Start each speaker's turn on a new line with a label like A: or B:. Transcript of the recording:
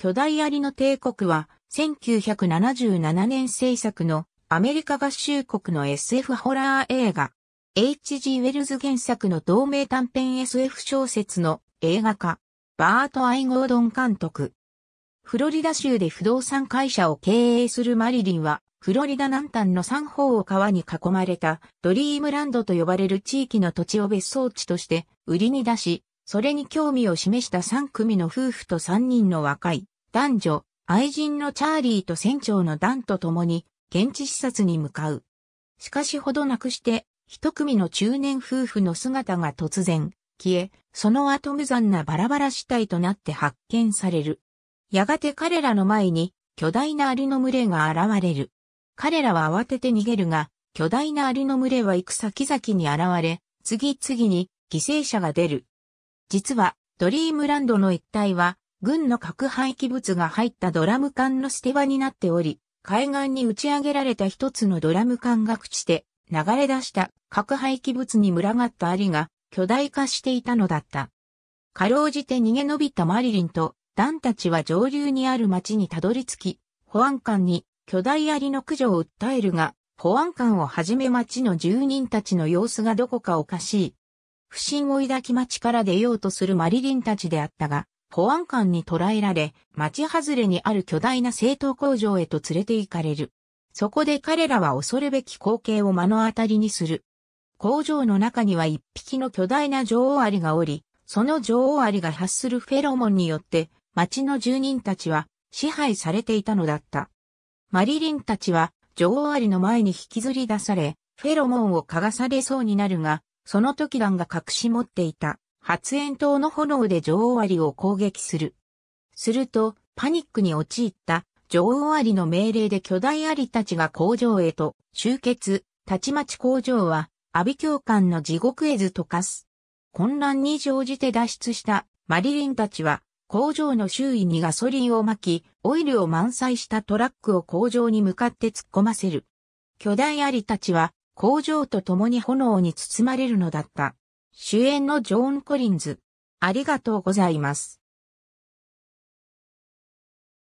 A: 巨大アリの帝国は、1977年制作のアメリカ合衆国の SF ホラー映画、H.G. ウェルズ原作の同名短編 SF 小説の映画化、バート・アイ・ゴードン監督。フロリダ州で不動産会社を経営するマリリンは、フロリダ南端の三方を川に囲まれたドリームランドと呼ばれる地域の土地を別荘地として売りに出し、それに興味を示した3組の夫婦と3人の若い男女、愛人のチャーリーと船長のダンと共に、現地視察に向かう。しかしほどなくして、一組の中年夫婦の姿が突然、消え、その後無残なバラバラ死体となって発見される。やがて彼らの前に、巨大なアリの群れが現れる。彼らは慌てて逃げるが、巨大なアリの群れは行く先々に現れ、次々に犠牲者が出る。実は、ドリームランドの一帯は、軍の核廃棄物が入ったドラム缶の捨て場になっており、海岸に打ち上げられた一つのドラム缶が朽ちて流れ出した核廃棄物に群がったアリが巨大化していたのだった。かろうじて逃げ延びたマリリンとダンたちは上流にある町にたどり着き、保安官に巨大アリの駆除を訴えるが、保安官をはじめ町の住人たちの様子がどこかおかしい。不審を抱き町から出ようとするマリリンたちであったが、保安官に捕らえられ、町外れにある巨大な製糖工場へと連れて行かれる。そこで彼らは恐るべき光景を目の当たりにする。工場の中には一匹の巨大な女王アリがおり、その女王アリが発するフェロモンによって、町の住人たちは支配されていたのだった。マリリンたちは女王アリの前に引きずり出され、フェロモンを嗅がされそうになるが、その時団が隠し持っていた。発煙筒の炎で女王アリを攻撃する。すると、パニックに陥った女王アリの命令で巨大アリたちが工場へと集結、たちまち工場は、阿ビ教官の地獄絵図とかす。混乱に乗じて脱出したマリリンたちは、工場の周囲にガソリンを撒き、オイルを満載したトラックを工場に向かって突っ込ませる。巨大アリたちは工場と共に炎に包まれるのだった。主演のジョーン・コリンズ。ありがとうございます。